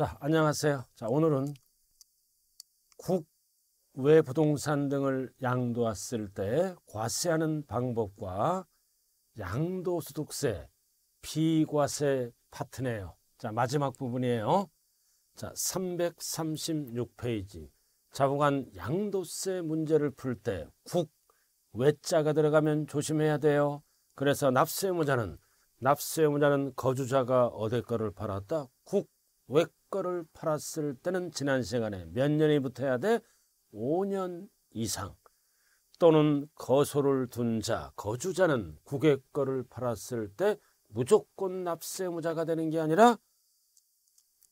자, 안녕하세요. 자, 오늘은 국외 부동산 등을 양도했을 때 과세하는 방법과 양도소득세, 비과세 파트네요. 자, 마지막 부분이에요. 자, 336페이지. 자부간 양도세 문제를 풀 때 국, 외자가 들어가면 조심해야 돼요. 그래서 납세의무자는 납세의무자는 거주자가 어딜 거를 팔았다? 국, 외 거를 팔았을 때는 지난 시간에 몇 년이 붙어야 돼? 5년 이상. 또는 거소를 둔 자, 거주자는 국의 거를 팔았을 때 무조건 납세무자가 되는 게 아니라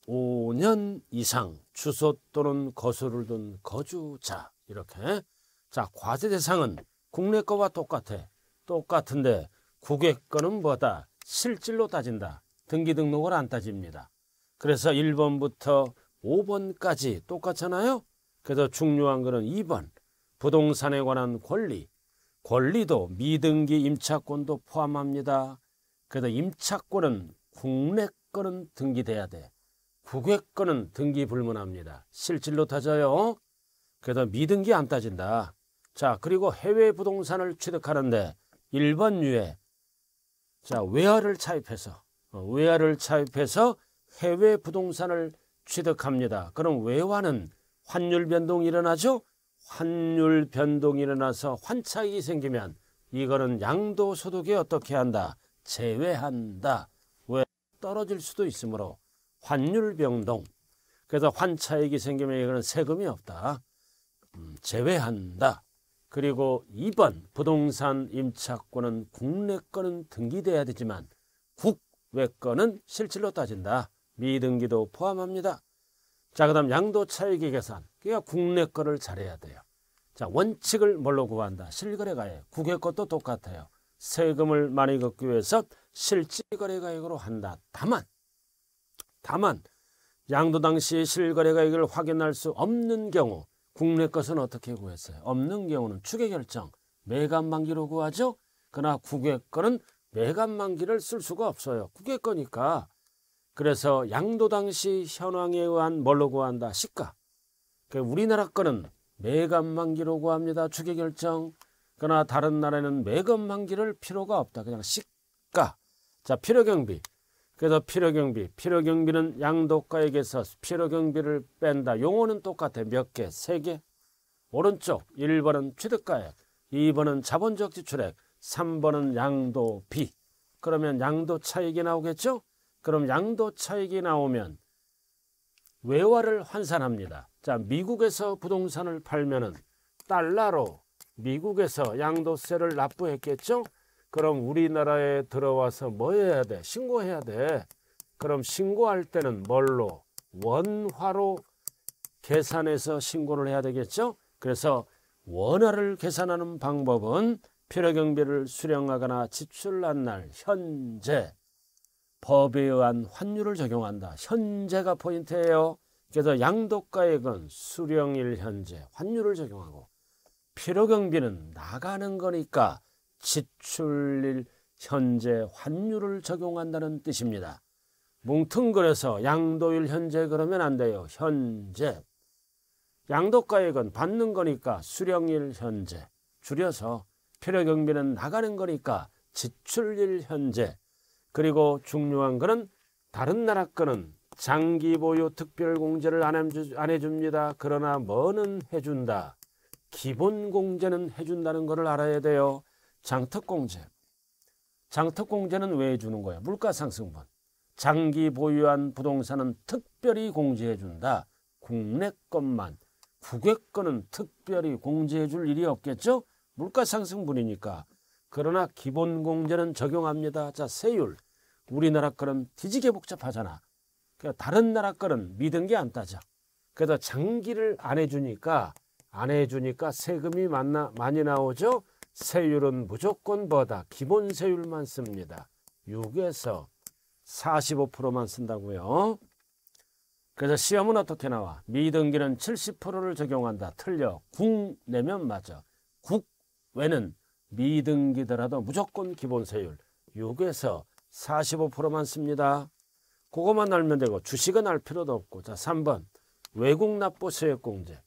5년 이상 주소 또는 거소를 둔 거주자 이렇게 자 과세 대상은 국내 거와 똑같아 똑같은데 국외 거는 뭐다 실질로 따진다 등기 등록을 안 따집니다 그래서 1번부터 5번까지 똑같잖아요. 그래서 중요한 거는 2번 부동산에 관한 권리 권리도 미등기 임차권도 포함합니다. 그래서 임차권은 국내 거는 등기돼야 돼. 국외 거는 등기 불문합니다. 실질로 따져요. 그래서 미등기 안 따진다. 자 그리고 해외 부동산을 취득하는데 1번 유예 자 외화를 차입해서 어, 외화를 차입해서 해외 부동산을 취득합니다. 그럼 외환은 환율 변동이 일어나죠? 환율 변동이 일어나서 환차익이 생기면 이거는 양도 소득에 어떻게 한다? 제외한다. 왜? 떨어질 수도 있으므로 환율 변동. 그래서 환차액이 생기면 이거는 세금이 없다. 음, 제외한다. 그리고 2번 부동산 임차권은 국내 거는 등기돼야 되지만 국외 거는 실질로 따진다. 미등기도 포함합니다. 자, 그 다음 양도차익의 계산. 그러니까 국내 거를 잘해야 돼요. 자, 원칙을 뭘로 구한다? 실거래가액. 국외 것도 똑같아요. 세금을 많이 걷기 위해서 실질거래가액으로 한다. 다만, 다만 양도 당시 실거래가액을 확인할 수 없는 경우 국내 것은 어떻게 구했어요? 없는 경우는 추계결정, 매각만기로 구하죠. 그러나 국외 거는 매각만기를 쓸 수가 없어요. 국외 거니까 그래서 양도 당시 현황에 의한 뭘로 구한다? 시가. 그 우리나라 거는 매감 만기로 구합니다. 추계 결정. 그러나 다른 나라는 에 매금 만기를 필요가 없다. 그냥 시가. 자, 필요경비. 그래서 필요경비. 필요경비는 양도가액에서 필요경비를 뺀다. 용어는 똑같아. 몇 개? 세 개. 오른쪽 1번은 취득가액, 2번은 자본적 지출액, 3번은 양도비. 그러면 양도 차익이 나오겠죠? 그럼 양도 차익이 나오면 외화를 환산합니다. 자, 미국에서 부동산을 팔면은 달러로 미국에서 양도세를 납부했겠죠? 그럼 우리나라에 들어와서 뭐 해야 돼? 신고해야 돼. 그럼 신고할 때는 뭘로? 원화로 계산해서 신고를 해야 되겠죠? 그래서 원화를 계산하는 방법은 필요경비를 수령하거나 지출한 날 현재 법에 의한 환율을 적용한다. 현재가 포인트예요. 그래서 양도가액은 수령일 현재 환율을 적용하고 필요경비는 나가는 거니까 지출일 현재 환율을 적용한다는 뜻입니다. 뭉텅거려서 양도일 현재 그러면 안 돼요. 현재. 양도가액은 받는 거니까 수령일 현재. 줄여서 필요경비는 나가는 거니까 지출일 현재. 그리고 중요한 것은 다른 나라 거는 장기 보유 특별 공제를 안 해줍니다. 그러나 뭐는 해준다. 기본 공제는 해준다는 것을 알아야 돼요. 장특 공제. 장특 공제는 왜 해주는 거야? 물가 상승분. 장기 보유한 부동산은 특별히 공제해준다. 국내 것만. 국외 거는 특별히 공제해줄 일이 없겠죠? 물가 상승분이니까. 그러나 기본 공제는 적용합니다. 자, 세율. 우리나라 거는 뒤지게 복잡하잖아. 그러니까 다른 나라 거는 믿은 게안 따져. 그래서 장기를 안 해주니까 안 해주니까 세금이 많나, 많이 나오죠. 세율은 무조건 버다. 기본 세율만 씁니다. 6에서 45%만 쓴다고요. 그래서 시험은 어떻게 나와? 미등기는 70%를 적용한다. 틀려. 국 내면 맞아. 국 외는 미등기더라도 무조건 기본세율 6에서 45%만 씁니다. 그것만 알면 되고 주식은 알 필요도 없고 자 3번 외국 납부 세액공제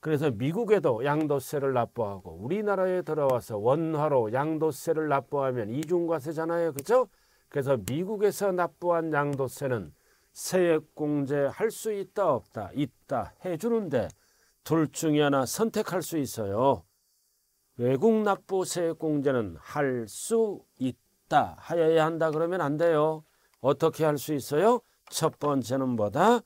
그래서 미국에도 양도세를 납부하고 우리나라에 들어와서 원화로 양도세를 납부하면 이중과세잖아요. 그렇죠? 그래서 미국에서 납부한 양도세는 세액공제 할 수 있다 없다 있다 해주는데 둘 중에 하나 선택할 수 있어요. 외국 납부 세액공제는 할 수 있다. 없다 하여야 한다 그러면 안 돼요. 어떻게 할 수 있어요? 첫 번째는 뭐다?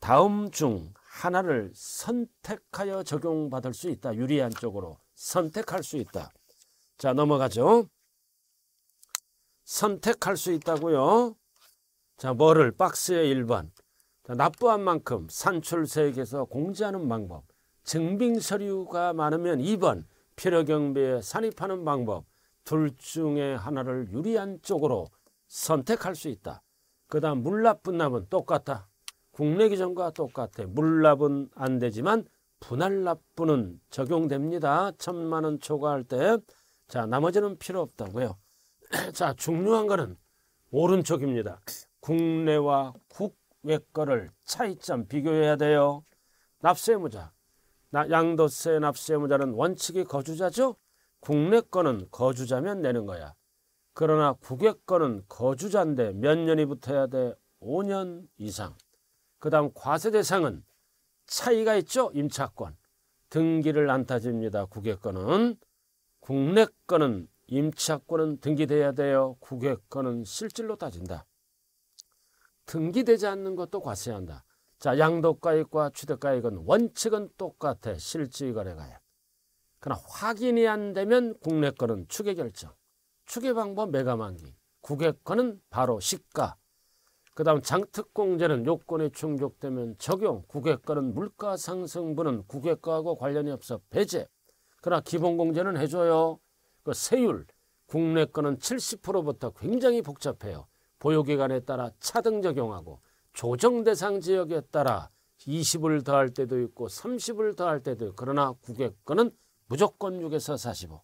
다음 중 하나를 선택하여 적용받을 수 있다. 유리한 쪽으로 선택할 수 있다. 자 넘어가죠. 선택할 수 있다고요. 자 뭐를 박스의 1번. 자, 납부한 만큼 산출세액에서 공제하는 방법. 증빙 서류가 많으면 2번. 필요경비에 산입하는 방법. 둘 중에 하나를 유리한 쪽으로 선택할 수 있다. 그 다음 물납 분납은 똑같아 국내 기준과 똑같아. 물납은 안 되지만 분할납부는 적용됩니다. 천만 원 초과할 때. 자, 나머지는 필요 없다고요. 자, 중요한 거는 오른쪽입니다. 국내와 국외 거를 차이점 비교해야 돼요. 납세무자. 양도세 납세무자는 원칙이 거주자죠. 국내 거는 거주자면 내는 거야. 그러나 국외 거는 거주자인데 몇 년이 붙어야 돼? 5년 이상. 그 다음 과세 대상은 차이가 있죠? 임차권. 등기를 안 따집니다. 국외 거는. 국내 거는 임차권은 등기돼야 돼요. 국외 거는 실질로 따진다. 등기되지 않는 것도 과세한다. 자, 양도가액과 취득가액은 원칙은 똑같아. 실질거래가액. 그러나 확인이 안 되면 국내 거는 추계 결정, 추계 방법 매각만기, 국외 거는 바로 시가. 그 다음 장특공제는 요건이 충족되면 적용, 국외 거는 물가 상승분은 국외 거하고 관련이 없어 배제. 그러나 기본공제는 해줘요. 그 세율, 국내 거는 70%부터 굉장히 복잡해요. 보유기간에 따라 차등 적용하고 조정 대상 지역에 따라 20을 더할 때도 있고 30을 더할 때도 있고 그러나 국외 거는 무조건 6에서 45.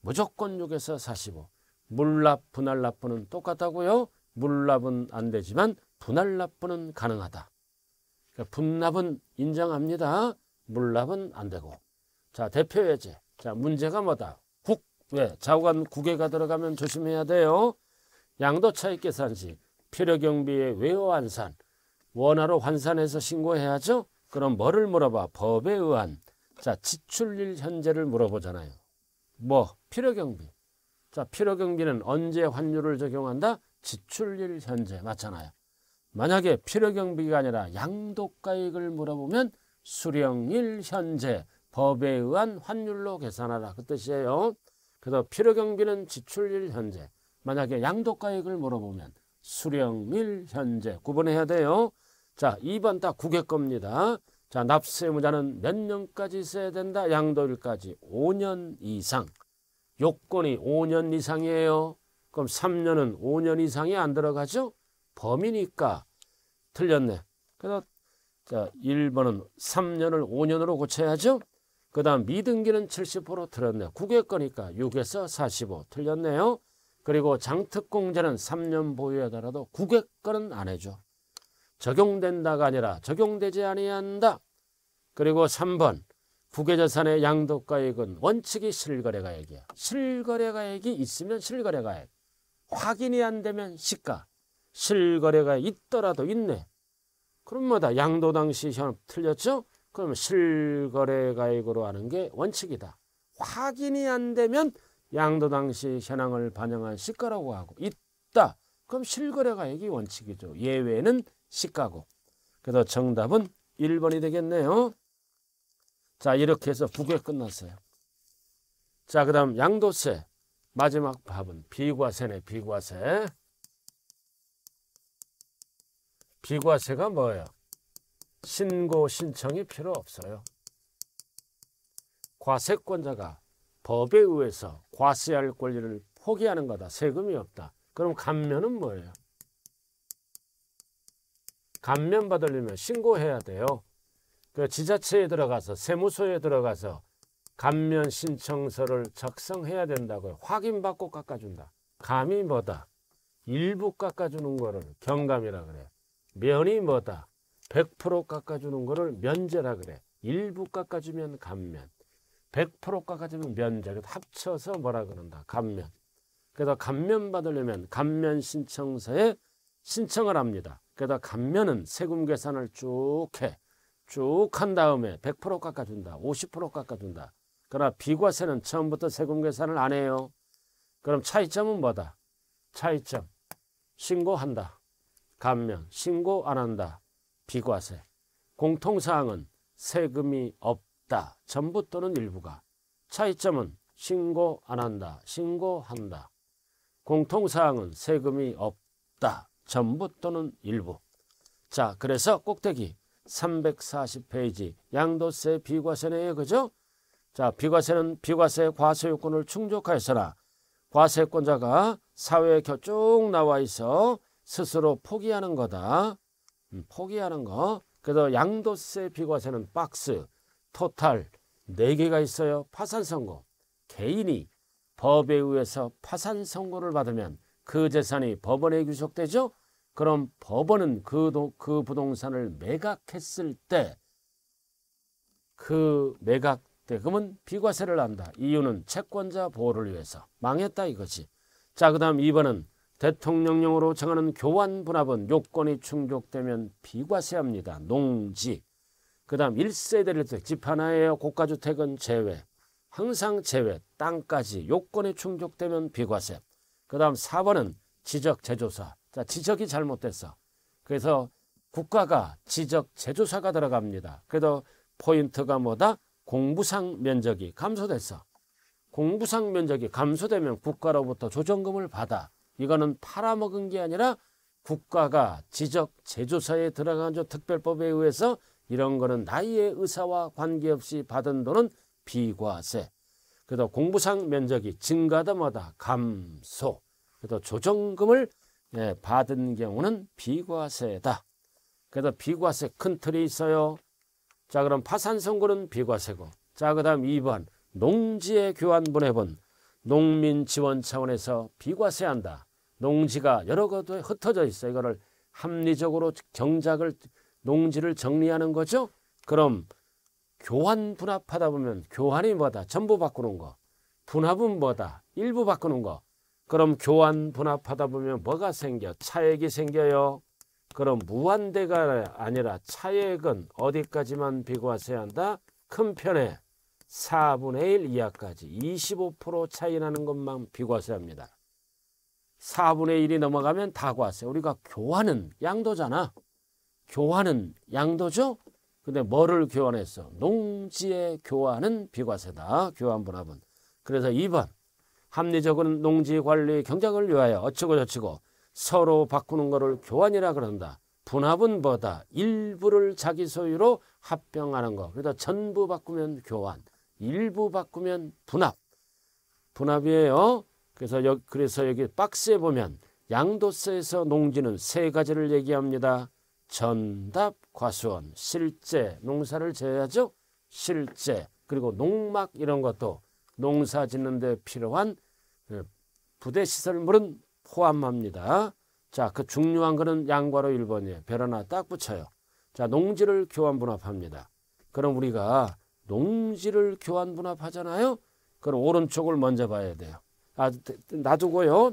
무조건 6에서 45. 물납, 분할납부는 똑같다고요. 물납은 안 되지만 분할납부는 가능하다. 그러니까 분납은 인정합니다. 물납은 안 되고. 자, 대표예제. 자, 문제가 뭐다? 국, 왜? 좌우간 국외가 들어가면 조심해야 돼요. 양도 차익 계산시, 필요경비의 외환산, 원화로 환산해서 신고해야죠. 그럼 뭐를 물어봐? 법에 의한 자, 지출일 현재를 물어보잖아요. 뭐, 필요경비. 자, 필요경비는 언제 환율을 적용한다? 지출일 현재. 맞잖아요. 만약에 필요경비가 아니라 양도가액을 물어보면 수령일 현재 법에 의한 환율로 계산하라 그 뜻이에요. 그래서 필요경비는 지출일 현재 만약에 양도가액을 물어보면 수령일 현재 구분해야 돼요. 자 2번 딱 구객 겁니다. 자, 납세 의무자는 몇 년까지 있어야 된다? 양도일까지 5년 이상. 요건이 5년 이상이에요. 그럼 3년은 5년 이상이 안 들어가죠? 범이니까 틀렸네. 그래서 자, 1번은 3년을 5년으로 고쳐야죠. 그 다음 미등기는 70% 틀렸네. 9개 거니까 6에서 45 틀렸네요. 그리고 장특공제는 3년 보유하더라도 국외 건은 안 해줘. 적용된다가 아니라 적용되지 아니한다. 그리고 3번 부계자산의 양도가액은 원칙이 실거래가액이야. 실거래가액이 있으면 실거래가액. 확인이 안 되면 시가. 실거래가액 있더라도 있네. 그럼 뭐다 양도 당시 현업 틀렸죠? 그럼 실거래가액으로 하는 게 원칙이다. 확인이 안 되면 양도 당시 현황을 반영한 시가라고 하고 있다. 그럼 실거래가액이 원칙이죠. 예외는 시가고. 그래서 정답은 1번이 되겠네요. 자, 이렇게 해서 북에 끝났어요. 자, 그 다음 양도세. 마지막 밥은 비과세네, 비과세. 비과세가 뭐예요? 신고 신청이 필요 없어요. 과세권자가 법에 의해서 과세할 권리를 포기하는 거다. 세금이 없다. 그럼 감면은 뭐예요? 감면받으려면 신고해야 돼요. 그 지자체에 들어가서 세무서에 들어가서 감면 신청서를 작성해야 된다고요. 확인받고 깎아준다. 감이 뭐다? 일부 깎아주는 거를 경감이라 그래. 면이 뭐다? 100% 깎아주는 거를 면제라 그래. 일부 깎아주면 감면. 100% 깎아주면 면제. 합쳐서 뭐라 그런다. 감면. 그래서 감면 받으려면 감면 신청서에 신청을 합니다. 그래서 감면은 세금 계산을 쭉 해. 쭉한 다음에 100% 깎아준다. 50% 깎아준다. 그러나 비과세는 처음부터 세금 계산을 안 해요. 그럼 차이점은 뭐다? 차이점. 신고한다. 감면. 신고 안 한다. 비과세. 공통사항은 세금이 없다. 전부 또는 일부가. 차이점은 신고 안 한다. 신고한다. 공통사항은 세금이 없다. 전부 또는 일부. 자, 그래서 꼭대기 340페이지 양도세 비과세네요. 그죠? 자 비과세는 비과세 과세요건을 충족하였으나 과세권자가 사회에 쭉 나와 있어 스스로 포기하는 거다. 음, 포기하는 거. 그래서 양도세 비과세는 박스, 토탈 4개가 있어요. 파산 선고. 개인이 법에 의해서 파산 선고를 받으면 그 재산이 법원에 귀속되죠. 그럼 법원은 그, 도, 그 부동산을 매각했을 때 그 매각대금은 비과세를 한다. 이유는 채권자 보호를 위해서 망했다 이거지. 자, 그 다음 2번은 대통령령으로 정하는 교환 분합은 요건이 충족되면 비과세합니다. 농지. 그 다음 1세대를 집 하나에 고가주택은 제외. 항상 제외. 땅까지 요건이 충족되면 비과세. 그 다음 4번은 지적 재조사 자, 지적이 잘못됐어. 그래서 국가가 지적 제조사가 들어갑니다. 그래도 포인트가 뭐다? 공부상 면적이 감소됐어. 공부상 면적이 감소되면 국가로부터 조정금을 받아. 이거는 팔아먹은 게 아니라 국가가 지적 제조사에 들어간 저 특별법에 의해서 이런 거는 나이의 의사와 관계없이 받은 돈은 비과세. 그래도 공부상 면적이 증가다 마다 감소. 그래도 조정금을 예, 받은 경우는 비과세다. 그래서 비과세 큰 틀이 있어요. 자 그럼 파산선고는 비과세고 자그 다음 2번 농지의 교환분해분 농민 지원 차원에서 비과세한다. 농지가 여러 곳에 흩어져 있어 이거를 합리적으로 경작을 농지를 정리하는 거죠. 그럼 교환 분합하다 보면 교환이 뭐다? 전부 바꾸는 거. 분합은 뭐다? 일부 바꾸는 거. 그럼 교환 분합하다 보면 뭐가 생겨? 차액이 생겨요. 그럼 무한대가 아니라 차액은 어디까지만 비교하셔야 한다? 큰 편에 4분의 1 이하까지 25% 차이 나는 것만 비과세 합니다. 4분의 1이 넘어가면 다과세. 우리가 교환은 양도잖아. 교환은 양도죠. 근데 뭐를 교환했어? 농지의 교환은 비과세다. 교환분합은. 그래서 2번 합리적인 농지 관리 경작을 위하여 어치고 저치고 서로 바꾸는 것을 교환이라 그런다. 분합은 뭐다? 일부를 자기 소유로 합병하는 거. 그러다 전부 바꾸면 교환, 일부 바꾸면 분합. 분합이에요. 그래서 여, 그래서 여기 박스에 보면 양도세에서 농지는 세 가지를 얘기합니다. 전답, 과수원, 실제, 농사를 재야죠. 실제, 그리고 농막 이런 것도 농사 짓는 데 필요한 부대 시설물은 포함합니다. 자, 그 중요한 거는 양과로 1번이에요. 별 하나 딱 붙여요. 자, 농지를 교환 분합합니다. 그럼 우리가 농지를 교환 분합하잖아요. 그럼 오른쪽을 먼저 봐야 돼요. 아, 놔두고요.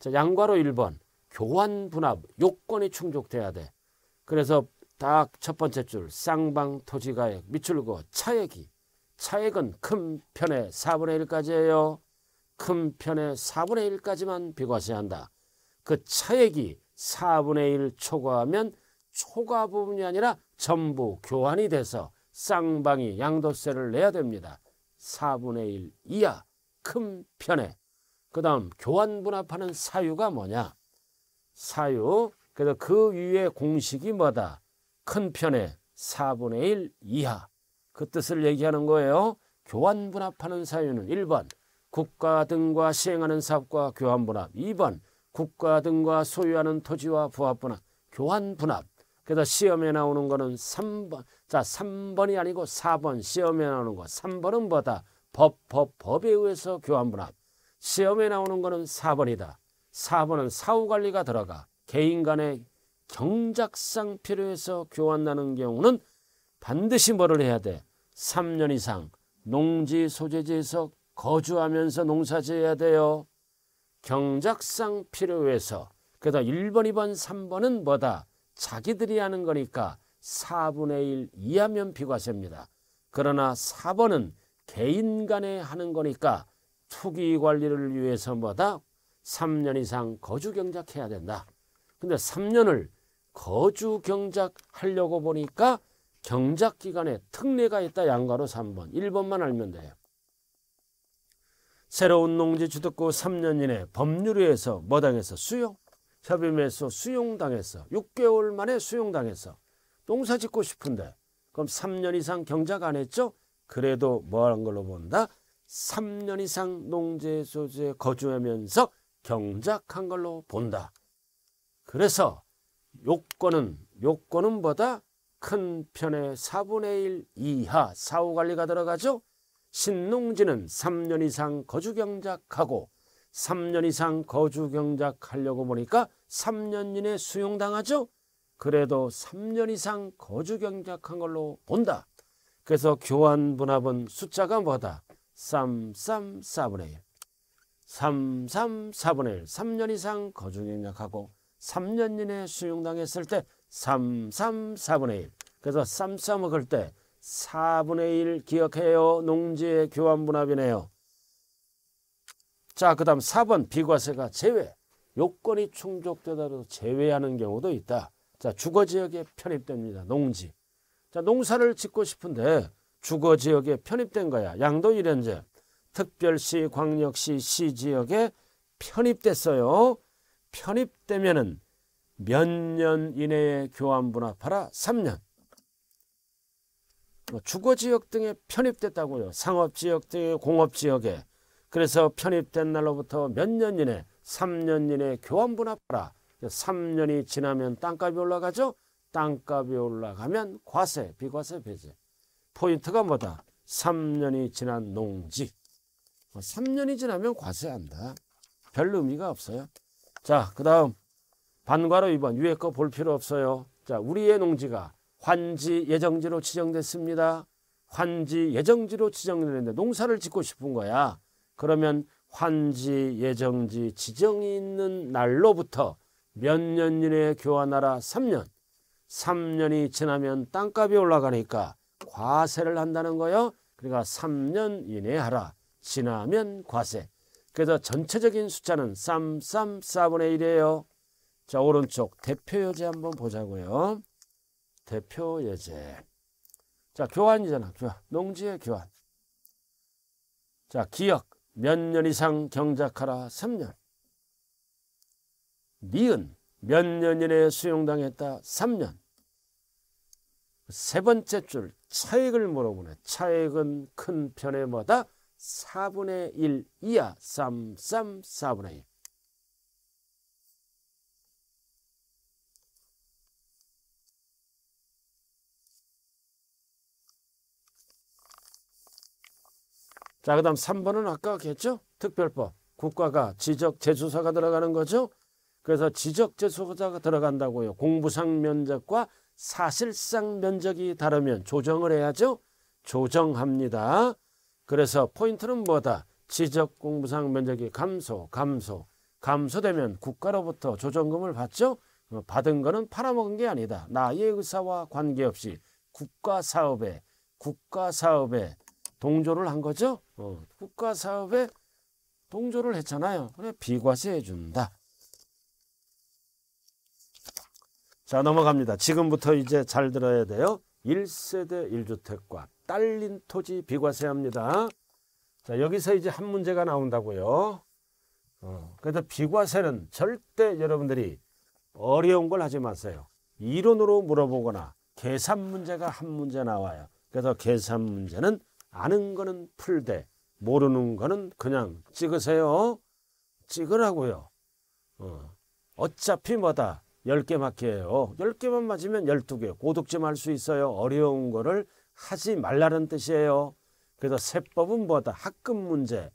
자, 양과로 1번. 교환 분합 요건이 충족돼야 돼. 그래서 딱 첫 번째 줄 쌍방 토지가액 밑줄고 차액이 차액은 큰 편의 4분의 1까지예요. 큰 편의 4분의 1까지만 비과세 한다. 그 차액이 4분의 1 초과하면 초과 부분이 아니라 전부 교환이 돼서 쌍방이 양도세를 내야 됩니다. 4분의 1 이하 큰 편에 그 다음 교환 분합하는 사유가 뭐냐 사유 그래서 그 위에 공식이 뭐다 큰 편에 4분의 1 이하 그 뜻을 얘기하는 거예요 교환 분합하는 사유는 1번 국가 등과 시행하는 사업과 교환 분합. 2번 국가 등과 소유하는 토지와 부합 분합. 교환 분합. 그래서 시험에 나오는 거는 3번. 자, 3번이 아니고 4번 시험에 나오는 거. 3번은 뭐다? 법, 법, 법에 의해서 교환 분합. 시험에 나오는 거는 4번이다. 4번은 사후관리가 들어가. 개인 간의 경작상 필요해서 교환나는 경우는 반드시 뭐를 해야 돼? 3년 이상 농지 소재지에서 거주하면서 농사지어야 돼요. 경작상 필요해서 그래서 1번, 2번, 3번은 뭐다? 자기들이 하는 거니까 4분의 1 이하면 비과세입니다. 그러나 4번은 개인 간에 하는 거니까 투기 관리를 위해서 뭐다? 3년 이상 거주 경작해야 된다. 근데 3년을 거주 경작하려고 보니까 경작 기간에 특례가 있다 양가로 3번. 1번만 알면 돼요. 새로운 농지 주득고 3년 이내 법률에 위서 뭐당해서 수용, 협의매수 수용당해서 6개월 만에 수용당해서 농사 짓고 싶은데 그럼 3년 이상 경작 안 했죠? 그래도 뭐 한 걸로 본다? 3년 이상 농지 소재에 거주하면서 경작한 걸로 본다. 그래서 요건은 요건은 보다 큰 편의 4분의 1 이하 사후관리가 들어가죠. 신농지는 3년 이상 거주경작하고 3년 이상 거주경작하려고 보니까 3년 이내 수용당하죠. 그래도 3년 이상 거주경작한 걸로 본다. 그래서 교환 분합은 숫자가 뭐다? 334분의 1. 334분의 1. 3년 이상 거주경작하고 3년 이내 수용당했을 때 334분의 1. 그래서 쌈싸 먹을 때 4분의 1 기억해요. 농지의 교환분합이네요. 자, 그 다음 4번 비과세가 제외. 요건이 충족되더라도 제외하는 경우도 있다. 자, 주거지역에 편입됩니다. 농지. 자, 농사를 짓고 싶은데 주거지역에 편입된 거야. 양도 일현재 특별시, 광역시, 시지역에 편입됐어요. 편입되면은 몇 년 이내에 교환 분합하라. 3년. 뭐 주거 지역 등에 편입됐다고요. 상업 지역 등의 공업 지역에. 그래서 편입된 날로부터 몇 년 이내, 3년 이내 교환 분할하라. 3년이 지나면 땅값이 올라가죠. 땅값이 올라가면 과세, 비과세 배제. 포인트가 뭐다? 3년이 지난 농지. 3년이 뭐 지나면 과세한다. 별 의미가 없어요. 자, 그 다음 반과로 2번 위에 거 볼 필요 없어요. 자, 우리의 농지가 환지 예정지로 지정됐습니다. 환지 예정지로 지정됐는데 농사를 짓고 싶은 거야. 그러면 환지 예정지 지정이 있는 날로부터 몇 년 이내에 교환하라 3년. 3년이 지나면 땅값이 올라가니까 과세를 한다는 거요. 그러니까 3년 이내에 하라. 지나면 과세. 그래서 전체적인 숫자는 쌈쌈 4분의 1이에요. 자 오른쪽 대표 요지 한번 보자고요. 대표 예제. 자, 교환이잖아. 교환. 농지의 교환. 자, 기억. 몇 년 이상 경작하라. 3년. 니은. 몇 년이내 수용당했다. 3년. 세 번째 줄. 차액을 물어보네. 차액은 큰 편에 뭐다? 4분의 1 이하. 쌈쌈 4분의 1. 자, 그 다음 3번은 아까 했죠? 특별법. 국가가 지적 재수사가 들어가는 거죠. 그래서 지적 재수사가 들어간다고요. 공부상 면적과 사실상 면적이 다르면 조정을 해야죠. 조정합니다. 그래서 포인트는 뭐다? 지적 공부상 면적이 감소, 감소. 감소되면 국가로부터 조정금을 받죠. 받은 거는 팔아먹은 게 아니다. 나의 의사와 관계없이 국가 사업에 국가 사업에 동조를 한 거죠. 어, 국가 사업에 동조를 했잖아요. 그래 비과세 해준다. 자 넘어갑니다. 지금부터 이제 잘 들어야 돼요. 1세대 1주택과 딸린 토지 비과세합니다. 자 여기서 이제 한 문제가 나온다고요. 어, 그래서 비과세는 절대 여러분들이 어려운 걸 하지 마세요. 이론으로 물어보거나 계산 문제가 한 문제 나와요. 그래서 계산 문제는 아는 거는 풀되 모르는 거는 그냥 찍으세요. 찍으라고요. 어. 어차피 뭐다. 10개 맞게요. 10개만 맞으면 12개. 고득점 할 수 있어요. 어려운 거를 하지 말라는 뜻이에요. 그래서 세법은 뭐다. 학급 문제,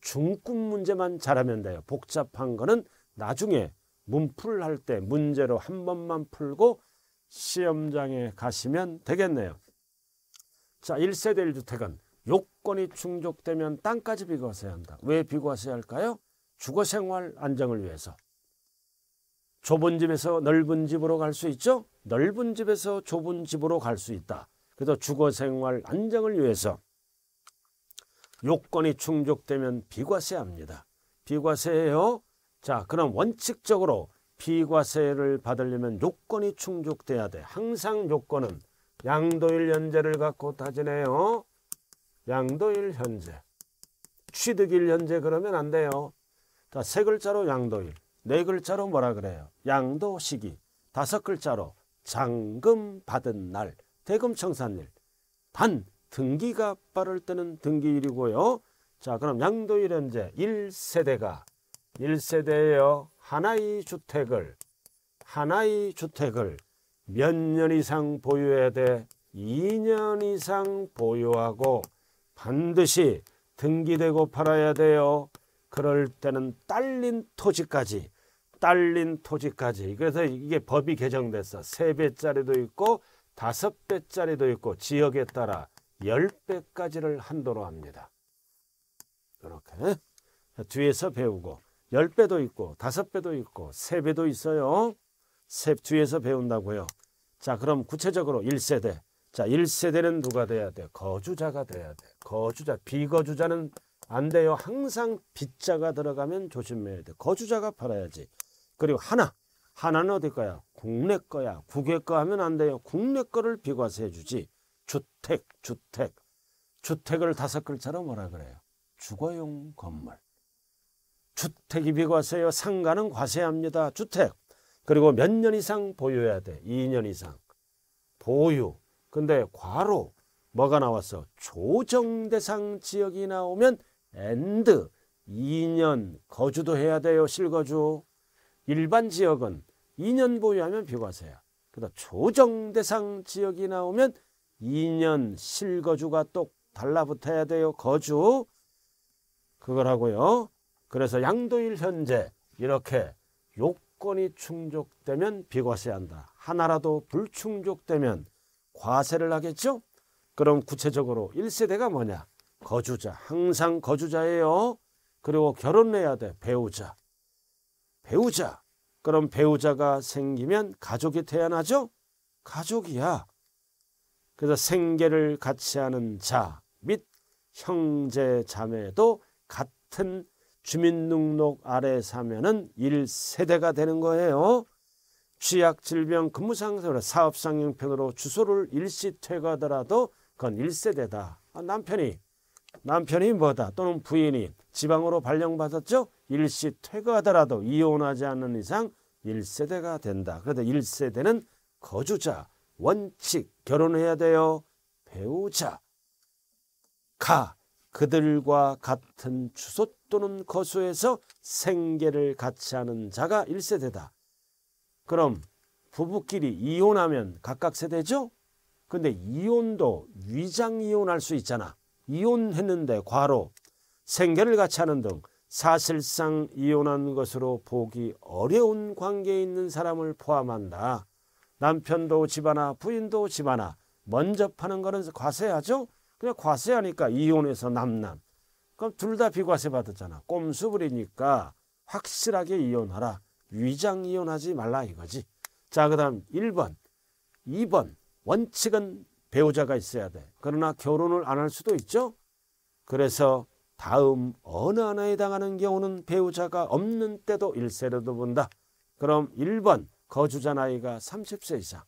중급 문제만 잘하면 돼요. 복잡한 거는 나중에 문풀할 때 문제로 한 번만 풀고 시험장에 가시면 되겠네요. 자, 1세대 1주택은 요건이 충족되면 땅까지 비과세해야 한다. 왜 비과세해야 할까요? 주거생활 안정을 위해서. 좁은 집에서 넓은 집으로 갈 수 있죠? 넓은 집에서 좁은 집으로 갈 수 있다. 그래서 주거생활 안정을 위해서 요건이 충족되면 비과세합니다. 비과세예요. 자, 그럼 원칙적으로 비과세를 받으려면 요건이 충족돼야 돼. 항상 요건은 양도일 현재를 갖고 다지네요 양도일 현재. 취득일 현재 그러면 안 돼요. 자, 세 글자로 양도일, 네 글자로 뭐라 그래요? 양도 시기, 다섯 글자로 장금 받은 날, 대금 청산일. 단 등기가 빠를 때는 등기일이고요. 자, 그럼 양도일 현재 1세대가 1세대예요. 하나의 주택을 하나의 주택을 몇년 이상 보유해야 돼? 2년 이상 보유하고 반드시 등기되고 팔아야 돼요. 그럴 때는 딸린 토지까지 딸린 토지까지 그래서 이게 법이 개정됐어. 세배짜리도 있고 다 배짜리도 있고 지역에 따라 열배까지를 한도로 합니다. 이렇게 뒤에서 배우고 열배도 있고 다 배도 있고 세배도 있어요. 세, 뒤에서 배운다고요. 자, 그럼 구체적으로 1세대. 자, 1세대는 누가 돼야 돼? 거주자가 돼야 돼. 거주자, 비거주자는 안 돼요. 항상 빚자가 들어가면 조심해야 돼. 거주자가 팔아야지. 그리고 하나. 하나는 어디 거야? 국내 거야. 국외 거 하면 안 돼요. 국내 거를 비과세 해주지. 주택, 주택. 주택을 다섯 글자로 뭐라 그래요? 주거용 건물. 주택이 비과세요. 상가는 과세합니다. 주택. 그리고 몇 년 이상 보유해야 돼. 2년 이상. 보유. 근데 과로 뭐가 나왔어? 조정 대상 지역이 나오면 엔드 2년 거주도 해야 돼요. 실거주. 일반 지역은 2년 보유하면 비과세야. 그다음 조정 대상 지역이 나오면 2년 실거주가 또 달라붙어야 돼요. 거주. 그걸 하고요. 그래서 양도일 현재 이렇게 욕 조건이 충족되면 비과세한다. 하나라도 불충족되면 과세를 하겠죠? 그럼 구체적으로 1세대가 뭐냐? 거주자. 항상 거주자예요. 그리고 결혼해야 돼. 배우자. 배우자. 그럼 배우자가 생기면 가족이 태어나죠? 가족이야. 그래서 생계를 같이 하는 자 및 형제 자매도 같은 주민등록 아래 사면은 1세대가 되는 거예요. 취약 질병 근무상태로 사업상 용편으로 주소를 일시 퇴거하더라도 그건 1세대다. 아, 남편이 남편이 뭐다 또는 부인이 지방으로 발령받았죠. 일시 퇴거하더라도 이혼하지 않는 이상 1세대가 된다. 그래서 1세대는 거주자, 원칙, 결혼해야 돼요. 배우자, 가, 그들과 같은 추소 또는 거소에서 생계를 같이 하는 자가 1세대다. 그럼 부부끼리 이혼하면 각각 세대죠? 근데 이혼도 위장 이혼할 수 있잖아. 이혼했는데 과로 생계를 같이 하는 등 사실상 이혼한 것으로 보기 어려운 관계에 있는 사람을 포함한다. 남편도 집하나 부인도 집하나 먼저 파는 것은 과세하죠. 그냥 과세하니까 이혼해서 남남. 그럼 둘 다 비과세 받았잖아. 꼼수 부리니까 확실하게 이혼하라. 위장 이혼하지 말라 이거지. 자, 그 다음 1번, 2번. 원칙은 배우자가 있어야 돼. 그러나 결혼을 안 할 수도 있죠. 그래서 다음 어느 하나에 해 당하는 경우는 배우자가 없는 때도 1세로도 본다. 그럼 1번 거주자 나이가 30세 이상.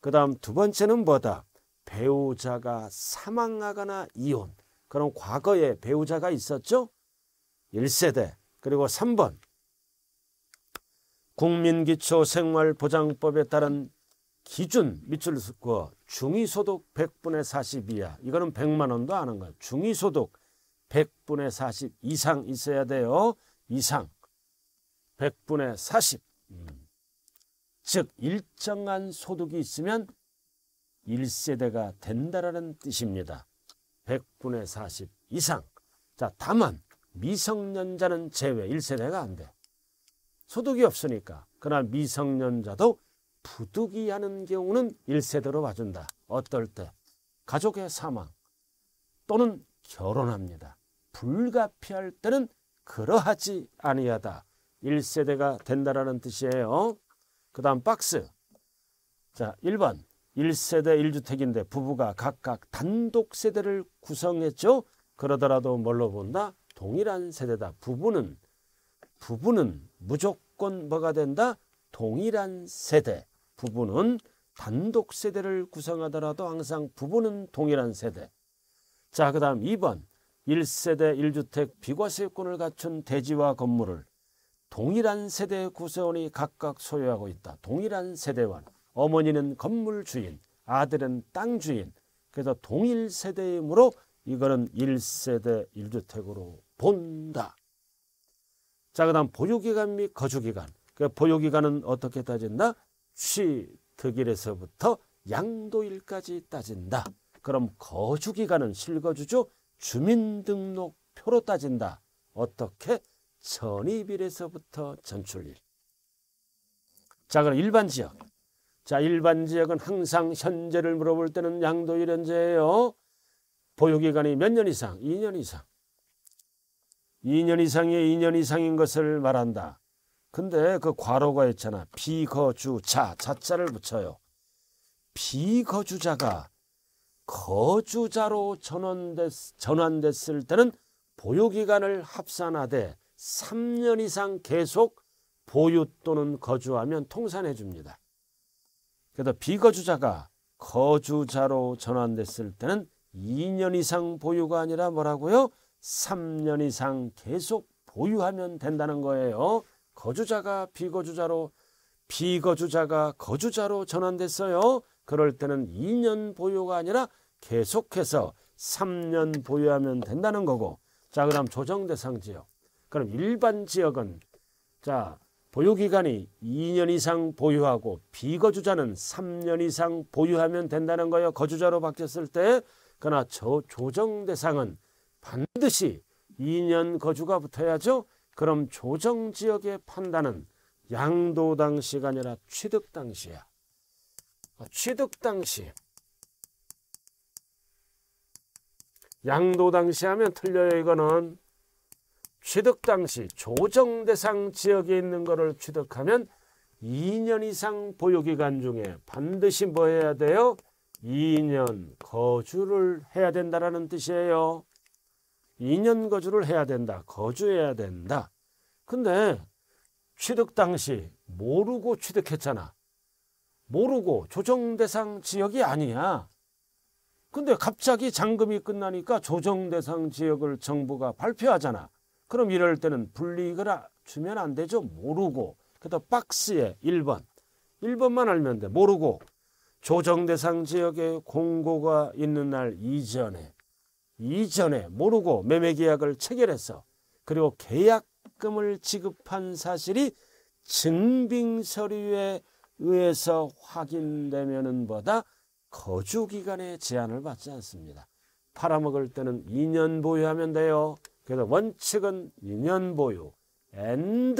그 다음 두 번째는 뭐다? 배우자가 사망하거나 이혼 그런 과거에 배우자가 있었죠? 1세대 그리고 3번 국민기초생활보장법에 따른 기준 밑줄 긋 중위소득 100분의 40 이하 이거는 100만 원도 아는 거예요. 중위소득 100분의 40 이상 있어야 돼요. 이상 100분의 40 음. 즉 일정한 소득이 있으면 1세대가 된다라는 뜻입니다. 100분의 40 이상. 자, 다만 미성년자는 제외 1세대가 안 돼. 소득이 없으니까. 그러나 미성년자도 부득이하는 경우는 1세대로 봐준다. 어떨 때? 가족의 사망 또는 결혼합니다. 불가피할 때는 그러하지 아니하다. 1세대가 된다라는 뜻이에요. 그 다음 박스. 자, 1번. 1세대 1주택인데 부부가 각각 단독 세대를 구성했죠. 그러더라도 뭘로 본다? 동일한 세대다. 부부는 부부는 무조건 뭐가 된다? 동일한 세대. 부부는 단독 세대를 구성하더라도 항상 부부는 동일한 세대. 자, 그다음 2번. 1세대 1주택 비과세권을 갖춘 대지와 건물을 동일한 세대 구성원이 각각 소유하고 있다. 동일한 세대원. 어머니는 건물 주인, 아들은 땅 주인. 그래서 동일 세대이므로 이거는 1세대 1주택으로 본다. 자, 그 다음 보유기간 및 거주기간. 그 보유기간은 어떻게 따진다? 취득일에서부터 양도일까지 따진다. 그럼 거주기간은 실거주죠? 주민등록표로 따진다. 어떻게? 전입일에서부터 전출일. 자, 그럼 일반 지역. 자 일반 지역은 항상 현재를 물어볼 때는 양도일 현재예요. 보유기간이 몇 년 이상? 2년 이상. 2년 이상의 2년 이상인 것을 말한다. 근데 그 괄호가 있잖아. 비거주자, 자자를 붙여요. 비거주자가 거주자로 전환됐, 전환됐을 때는 보유기간을 합산하되 3년 이상 계속 보유 또는 거주하면 통산해 줍니다. 그래서 비거주자가 거주자로 전환됐을 때는 2년 이상 보유가 아니라 뭐라고요? 3년 이상 계속 보유하면 된다는 거예요. 거주자가 비거주자로 비거주자가 거주자로 전환됐어요. 그럴 때는 2년 보유가 아니라 계속해서 3년 보유하면 된다는 거고 자 그다음 조정 대상 지역 그럼 일반 지역은 자 보유기간이 2년 이상 보유하고 비거주자는 3년 이상 보유하면 된다는 거예요. 거주자로 바뀌었을 때 그러나 저 조정 대상은 반드시 2년 거주가 붙어야죠. 그럼 조정 지역의 판단은 양도 당시가 아니라 취득 당시야. 어, 취득 당시. 양도 당시 하면 틀려요 이거는. 취득 당시 조정 대상 지역에 있는 것을 취득하면 2년 이상 보유기간 중에 반드시 뭐 해야 돼요? 2년 거주를 해야 된다라는 뜻이에요. 2년 거주를 해야 된다. 거주해야 된다. 근데 취득 당시 모르고 취득했잖아. 모르고 조정 대상 지역이 아니야. 근데 갑자기 잔금이 끝나니까 조정 대상 지역을 정부가 발표하잖아. 그럼 이럴 때는 불이익을 주면 안 되죠. 모르고. 그다 박스에 1번. 1번만 알면 돼. 모르고. 조정 대상 지역에 공고가 있는 날 이전에 이전에 모르고 매매 계약을 체결해서 그리고 계약금을 지급한 사실이 증빙 서류에 의해서 확인되면은 보다 거주 기간의 제한을 받지 않습니다. 팔아먹을 때는 2년 보유하면 돼요. 그래서 원칙은 유년보유 a n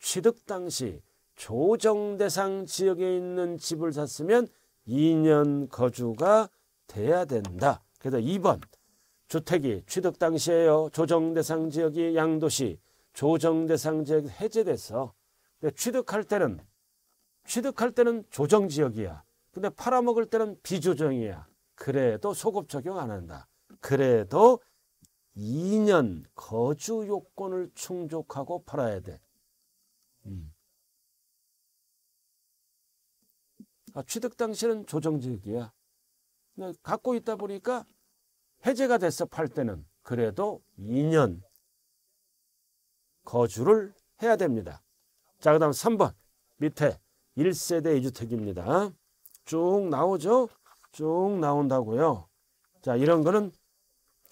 취득 당시 조정 대상 지역에 있는 집을 샀으면 2년 거주가 돼야 된다. 그래서 2번 주택이 취득 당시에요. 조정 대상 지역이 양도시 조정 대상 지역 해제돼서 근데 취득할 때는 취득할 때는 조정 지역이야. 근데 팔아먹을 때는 비조정이야. 그래도 소급 적용 안 한다. 그래도 2년 거주 요건을 충족하고 팔아야 돼. 음. 아, 취득 당시는 조정직이야. 갖고 있다 보니까 해제가 됐어 팔 때는. 그래도 2년 거주를 해야 됩니다. 자, 그 다음 3번 밑에 1세대 2주택입니다. 쭉 나오죠? 쭉 나온다고요. 자, 이런 거는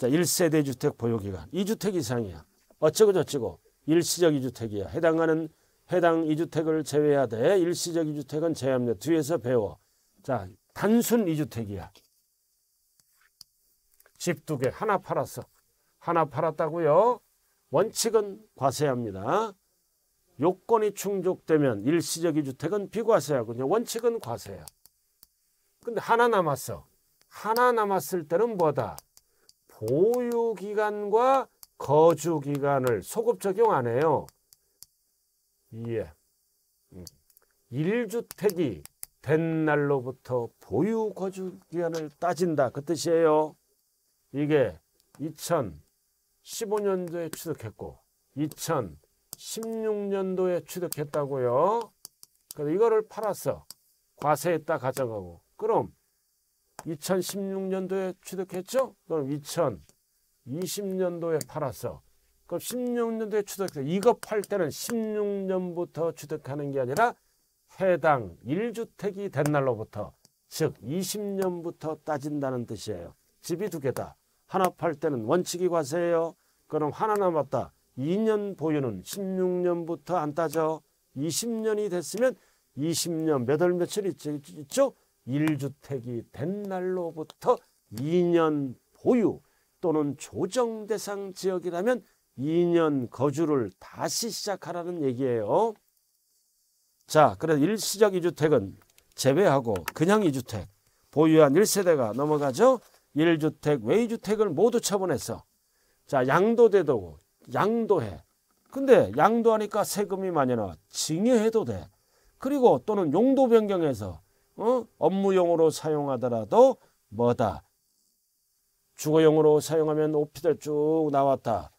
자, 1세대 주택 보유기간 2주택 이상이야. 어쩌고 저쩌고 일시적 2주택이야 해당하는 해당 2주택을 제외하되 일시적 2주택은 제외합니다. 뒤에서 배워. 자, 단순 2주택이야집 두 개 하나 팔았어. 하나 팔았다고요. 원칙은 과세합니다. 요건이 충족되면 일시적 2주택은 비과세하군요. 원칙은 과세야. 근데 하나 남았어. 하나 남았을 때는 뭐다? 보유기간과 거주기간을 소급 적용 안 해요. 예. 1주택이 음. 된 날로부터 보유 거주기간을 따진다. 그 뜻이에요. 이게 2015년도에 취득했고 2016년도에 취득했다고요. 그래서 이거를 팔았어. 과세했다 가져가고. 그럼 2016년도에 취득했죠? 그럼 2020년도에 팔았어. 그럼 16년도에 취득했어. 이거 팔 때는 16년부터 취득하는 게 아니라 해당 1주택이 된 날로부터 즉 20년부터 따진다는 뜻이에요. 집이 두 개다. 하나 팔 때는 원칙이 과세예요. 그럼 하나 남았다. 2년 보유는 16년부터 안 따져. 20년이 됐으면 20년 몇 월 며칠 있죠? 1주택이 된 날로부터 2년 보유 또는 조정 대상 지역이라면 2년 거주를 다시 시작하라는 얘기예요. 자, 그래서 일시적 2주택은 제외하고 그냥 2주택 보유한 1세대가 넘어가죠. 1주택 외주택을 모두 처분해서 자, 양도되도 양도해. 근데 양도하니까 세금이 많이 나와. 증여해도 돼. 그리고 또는 용도 변경해서 어? 업무용으로 사용하더라도 뭐다? 주거용으로 사용하면 오피들 쭉 나왔다.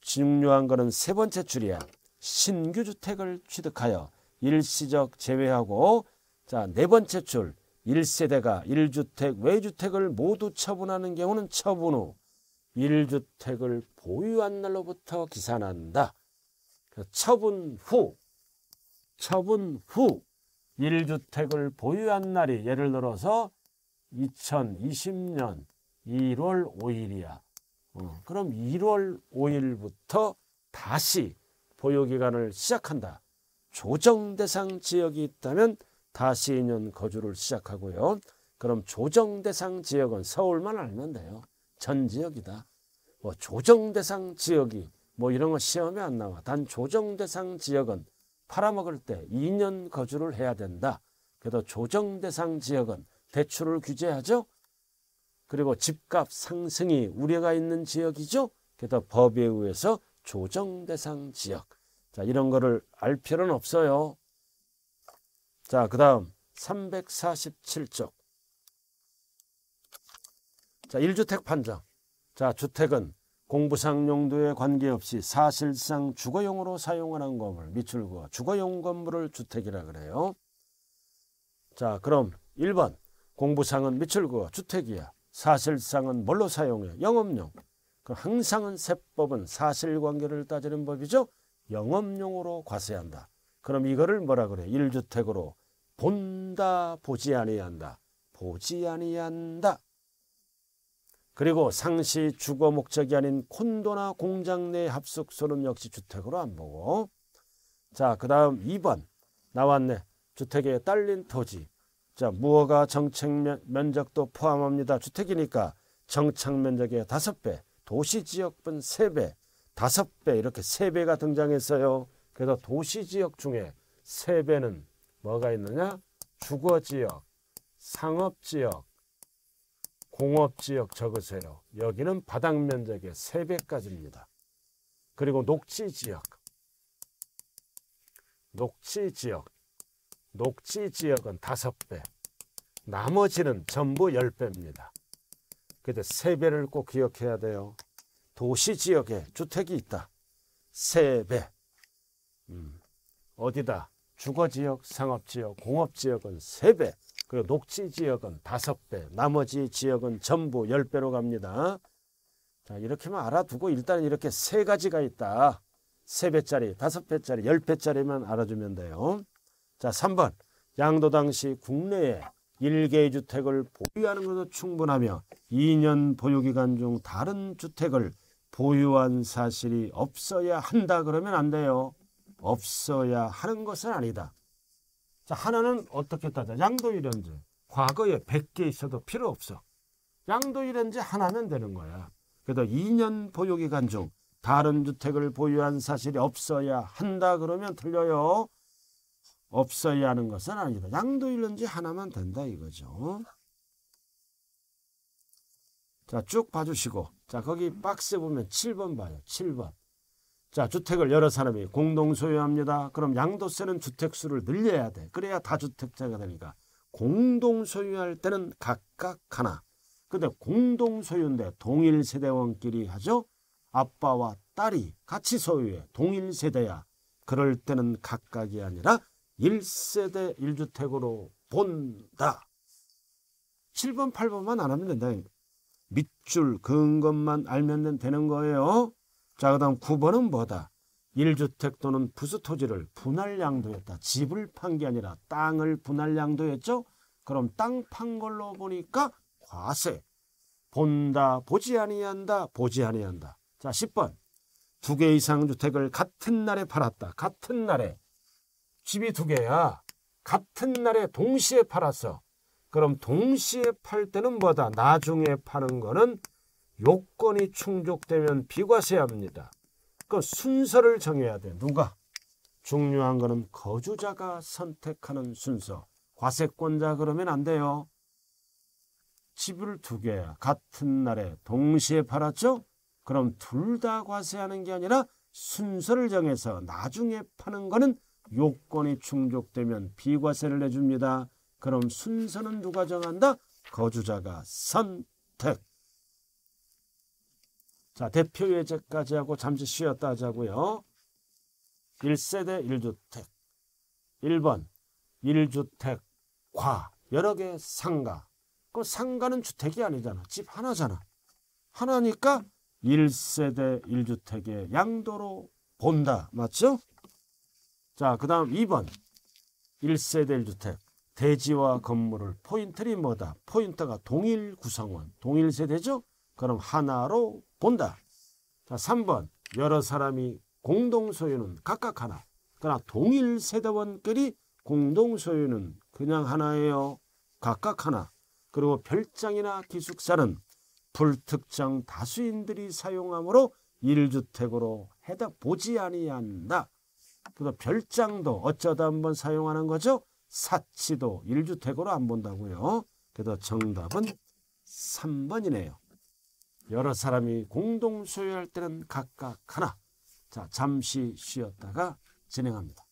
중요한 거는 세 번째 줄이야. 신규 주택을 취득하여 일시적 제외하고 자, 네 번째 줄. 1세대가 1주택, 외주택을 모두 처분하는 경우는 처분 후 1주택을 보유한 날로부터 기산한다. 그 처분 후, 처분 후 1주택을 보유한 날이 예를 들어서 2020년 1월 5일이야. 어, 그럼 1월 5일부터 다시 보유기간을 시작한다. 조정대상 지역이 있다면 다시 2년 거주를 시작하고요. 그럼 조정대상 지역은 서울만 알면 돼요. 전 지역이다. 뭐 조정대상 지역이 뭐 이런 거 시험에 안 나와. 단 조정대상 지역은 팔아먹을 때 2년 거주를 해야 된다. 그래도 조정 대상 지역은 대출을 규제하죠. 그리고 집값 상승이 우려가 있는 지역이죠. 그래서 법에 의해서 조정 대상 지역. 자, 이런 거를 알 필요는 없어요. 자, 그다음 347쪽. 자, 1주택 판정. 자, 주택은 공부상 용도에 관계없이 사실상 주거용으로 사용하는 건물, 미출구와 주거용 건물을 주택이라 그래요. 자, 그럼 1번 공부상은 미출구와 주택이야. 사실상은 뭘로 사용해? 영업용. 그 항상은 세법은 사실관계를 따지는 법이죠. 영업용으로 과세한다. 그럼 이거를 뭐라 그래? 1주택으로 본다, 보지 아니한다. 보지 아니한다. 그리고 상시 주거 목적이 아닌 콘도나 공장 내 합숙소는 역시 주택으로 안 보고 자, 그 다음 2번 나왔네. 주택에 딸린 토지. 자, 무허가 정책 면적도 포함합니다. 주택이니까 정착 면적의 5배, 도시 지역분 3배, 5배 이렇게 3배가 등장했어요. 그래서 도시 지역 중에 3배는 뭐가 있느냐? 주거 지역, 상업 지역, 공업지역 적으세요. 여기는 바닥 면적의 3배까지입니다. 그리고 녹지지역, 녹지지역, 녹지지역은 5배, 나머지는 전부 10배입니다. 근데 3배를 꼭 기억해야 돼요. 도시지역에 주택이 있다. 3배. 음, 어디다? 주거지역, 상업지역, 공업지역은 3배. 그리고 녹지 지역은 다섯 배 나머지 지역은 전부 열배로 갑니다. 자, 이렇게만 알아두고 일단 이렇게 세 가지가 있다. 세배짜리 다섯 배짜리열배짜리만 알아주면 돼요. 자, 삼 번 양도 당시 국내에 일개의 주택을 보유하는 것도 충분하며 2년 보유기간 중 다른 주택을 보유한 사실이 없어야 한다 그러면 안 돼요. 없어야 하는 것은 아니다. 자, 하나는 어떻게 따져? 양도유련제. 과거에 100개 있어도 필요 없어. 양도유련제 하나면 되는 거야. 그래서 2년 보유기간 중 다른 주택을 보유한 사실이 없어야 한다 그러면 틀려요. 없어야 하는 것은 아니다. 양도유련제 하나만 된다 이거죠. 자, 쭉 봐주시고. 자, 거기 박스 보면 7번 봐요. 7번. 자, 주택을 여러 사람이 공동 소유합니다. 그럼 양도세는 주택 수를 늘려야 돼. 그래야 다 주택자가 되니까 공동 소유할 때는 각각 하나. 근데 공동 소유인데 동일 세대원끼리 하죠. 아빠와 딸이 같이 소유해. 동일 세대야. 그럴 때는 각각이 아니라 1세대 1주택으로 본다. 7번, 8번만 안 하면 된다. 밑줄 그은 것만 알면 되는 거예요. 자, 그 다음 9번은 뭐다? 1주택 또는 부수 토지를 분할 양도했다. 집을 판 게 아니라 땅을 분할 양도했죠? 그럼 땅 판 걸로 보니까 과세. 본다, 보지 아니한다, 보지 아니한다. 자, 10번. 두 개 이상 주택을 같은 날에 팔았다. 같은 날에. 집이 두 개야. 같은 날에 동시에 팔았어. 그럼 동시에 팔 때는 뭐다? 나중에 파는 거는 요건이 충족되면 비과세합니다. 그 순서를 정해야 돼. 누가? 중요한 거는 거주자가 선택하는 순서. 과세권자 그러면 안 돼요. 집을 두 개 같은 날에 동시에 팔았죠? 그럼 둘 다 과세하는 게 아니라 순서를 정해서 나중에 파는 거는 요건이 충족되면 비과세를 내줍니다. 그럼 순서는 누가 정한다? 거주자가 선택. 자, 대표예제까지 하고 잠시 쉬었다 하자고요. 1세대 1주택. 1번 1주택과 여러 개 상가. 그 상가는 주택이 아니잖아. 집 하나잖아. 하나니까 1세대 1주택의 양도로 본다. 맞죠? 자, 그 다음 2번 1세대 1주택. 대지와 건물을 포인트리 뭐다? 포인트가 동일 구성원, 동일 세대죠? 그럼 하나로 본다. 자, 3번. 여러 사람이 공동 소유는 각각 하나. 그러나 동일 세대원끼리 공동 소유는 그냥 하나예요. 각각 하나. 그리고 별장이나 기숙사는 불특정 다수인들이 사용하므로 일주택으로 해당 보지 아니한다. 그래서 별장도 어쩌다 한번 사용하는 거죠. 사치도 일주택으로 안 본다고요. 그래서 정답은 3번이네요. 여러 사람이 공동 소유할 때는 각각 하나. 자, 잠시 쉬었다가 진행합니다.